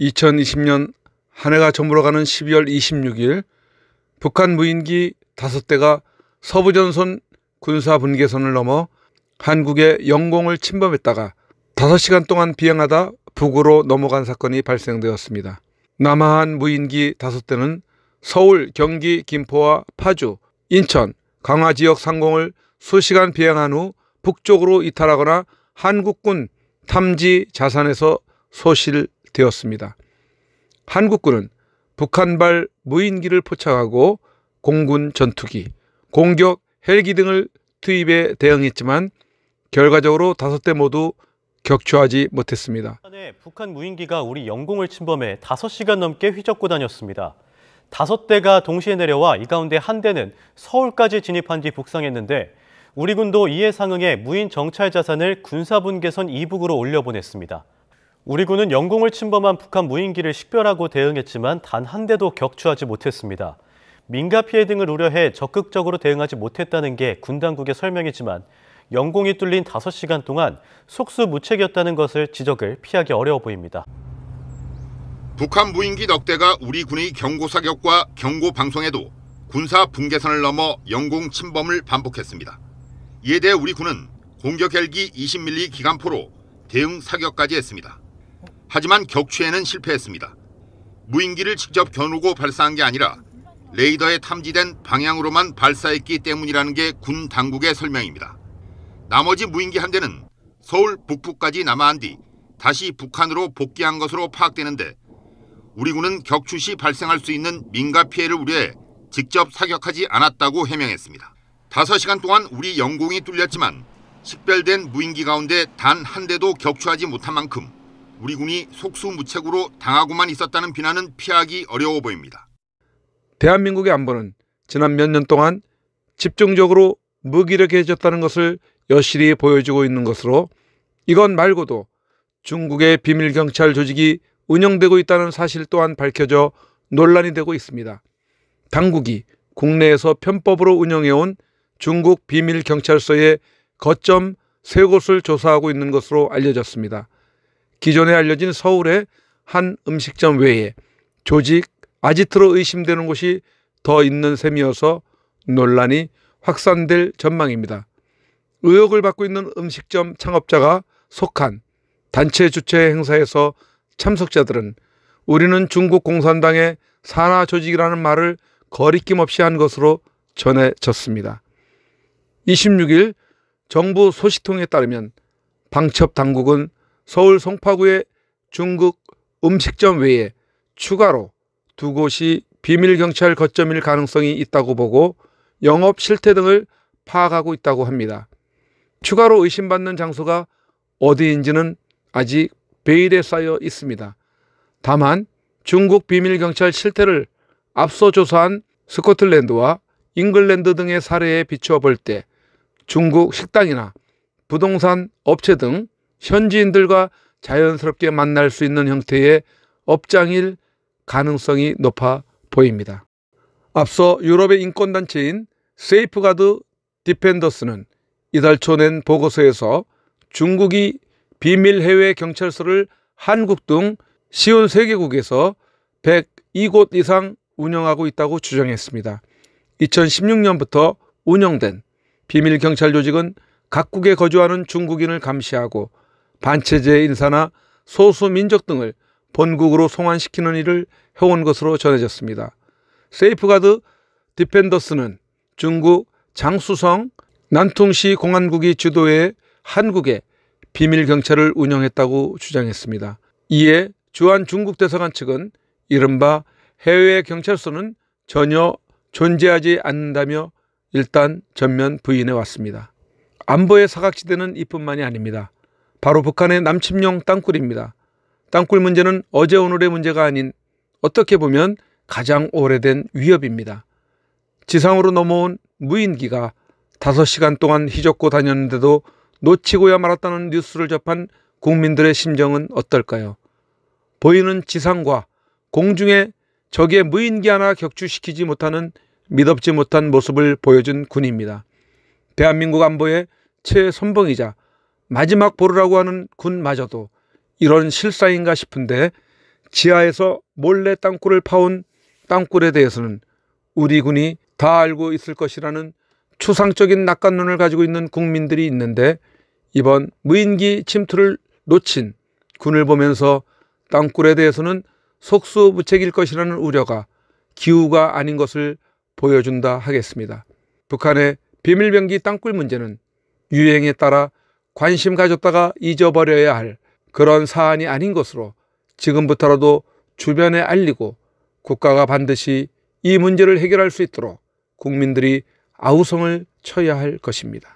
2020년 한 해가 저물어가는 12월 26일 북한 무인기 5대가 서부전선 군사 분계선을 넘어 한국의 영공을 침범했다가 5시간 동안 비행하다 북으로 넘어간 사건이 발생되었습니다. 남한 무인기 5대는 서울, 경기, 김포와 파주, 인천, 강화 지역 상공을 수시간 비행한 후 북쪽으로 이탈하거나 한국군 탐지 자산에서 소실 되었습니다. 한국군은 북한발 무인기를 포착하고 공군 전투기, 공격 헬기 등을 투입에 대응했지만 결과적으로 다섯 대 모두 격추하지 못했습니다. 북한 무인기가 우리 영공을 침범해 다섯 시간 넘게 휘젓고 다녔습니다. 다섯 대가 동시에 내려와 이 가운데 한 대는 서울까지 진입한 뒤 북상했는데 우리 군도 이에 상응해 무인 정찰 자산을 군사분계선 이북으로 올려보냈습니다. 우리 군은 영공을 침범한 북한 무인기를 식별하고 대응했지만 단 한 대도 격추하지 못했습니다. 민가 피해 등을 우려해 적극적으로 대응하지 못했다는 게 군 당국의 설명이지만 영공이 뚫린 5시간 동안 속수무책이었다는 것을 지적을 피하기 어려워 보입니다. 북한 무인기 넉 대가 우리 군의 경고 사격과 경고 방송에도 군사 붕괴선을 넘어 영공 침범을 반복했습니다. 이에 대해 우리 군은 공격 헬기 20mm 기관포로 대응 사격까지 했습니다. 하지만 격추에는 실패했습니다. 무인기를 직접 겨누고 발사한 게 아니라 레이더에 탐지된 방향으로만 발사했기 때문이라는 게 군 당국의 설명입니다. 나머지 무인기 한 대는 서울 북부까지 남아한뒤 다시 북한으로 복귀한 것으로 파악되는데 우리 군은 격추 시 발생할 수 있는 민가 피해를 우려해 직접 사격하지 않았다고 해명했습니다. 5시간 동안 우리 영공이 뚫렸지만 식별된 무인기 가운데 단 한 대도 격추하지 못한 만큼 우리 군이 속수무책으로 당하고만 있었다는 비난은 피하기 어려워 보입니다. 대한민국의 안보는 지난 몇 년 동안 집중적으로 무기력해졌다는 것을 여실히 보여주고 있는 것으로 이건 말고도 중국의 비밀경찰 조직이 운영되고 있다는 사실 또한 밝혀져 논란이 되고 있습니다. 당국이 국내에서 편법으로 운영해온 중국 비밀경찰서의 거점 세 곳을 조사하고 있는 것으로 알려졌습니다. 기존에 알려진 서울의 한 음식점 외에 조직 아지트로 의심되는 곳이 더 있는 셈이어서 논란이 확산될 전망입니다. 의혹을 받고 있는 음식점 창업자가 속한 단체 주최 행사에서 참석자들은 우리는 중국 공산당의 산하 조직이라는 말을 거리낌 없이 한 것으로 전해졌습니다. 26일 정부 소식통에 따르면 방첩 당국은 서울 송파구의 중국 음식점 외에 추가로 두 곳이 비밀경찰 거점일 가능성이 있다고 보고 영업 실태 등을 파악하고 있다고 합니다. 추가로 의심받는 장소가 어디인지는 아직 베일에 쌓여 있습니다. 다만 중국 비밀경찰 실태를 앞서 조사한 스코틀랜드와 잉글랜드 등의 사례에 비추어 볼 때 중국 식당이나 부동산 업체 등 현지인들과 자연스럽게 만날 수 있는 형태의 업장일 가능성이 높아 보입니다. 앞서 유럽의 인권단체인 세이프가드 디펜더스는 이달 초낸 보고서에서 중국이 비밀 해외 경찰서를 한국 등 시온 세개국에서 102곳 이상 운영하고 있다고 주장했습니다. 2016년부터 운영된 비밀 경찰 조직은 각국에 거주하는 중국인을 감시하고 반체제 인사나 소수민족 등을 본국으로 송환시키는 일을 해온 것으로 전해졌습니다. 세이프가드 디펜더스는 중국 장수성 난퉁시 공안국이 주도해 한국에 비밀경찰을 운영했다고 주장했습니다. 이에 주한 중국 대사관 측은 이른바 해외 경찰서는 전혀 존재하지 않는다며 일단 전면 부인해 왔습니다. 안보의 사각지대는 이뿐만이 아닙니다. 바로 북한의 남침용 땅굴입니다. 땅굴 문제는 어제 오늘의 문제가 아닌 어떻게 보면 가장 오래된 위협입니다. 지상으로 넘어온 무인기가 5시간 동안 휘젓고 다녔는데도 놓치고야 말았다는 뉴스를 접한 국민들의 심정은 어떨까요? 보이는 지상과 공중에 적의 무인기 하나 격추시키지 못하는 믿업지 못한 모습을 보여준 군입니다. 대한민국 안보의 최선봉이자 마지막 보루라고 하는 군마저도 이런 실상인가 싶은데 지하에서 몰래 땅굴을 파온 땅굴에 대해서는 우리 군이 다 알고 있을 것이라는 추상적인 낙관론을 가지고 있는 국민들이 있는데 이번 무인기 침투를 놓친 군을 보면서 땅굴에 대해서는 속수무책일 것이라는 우려가 기우가 아닌 것을 보여준다 하겠습니다. 북한의 비밀병기 땅굴 문제는 유행에 따라 관심 가졌다가 잊어버려야 할 그런 사안이 아닌 것으로 지금부터라도 주변에 알리고 국가가 반드시 이 문제를 해결할 수 있도록 국민들이 아우성을 쳐야 할 것입니다.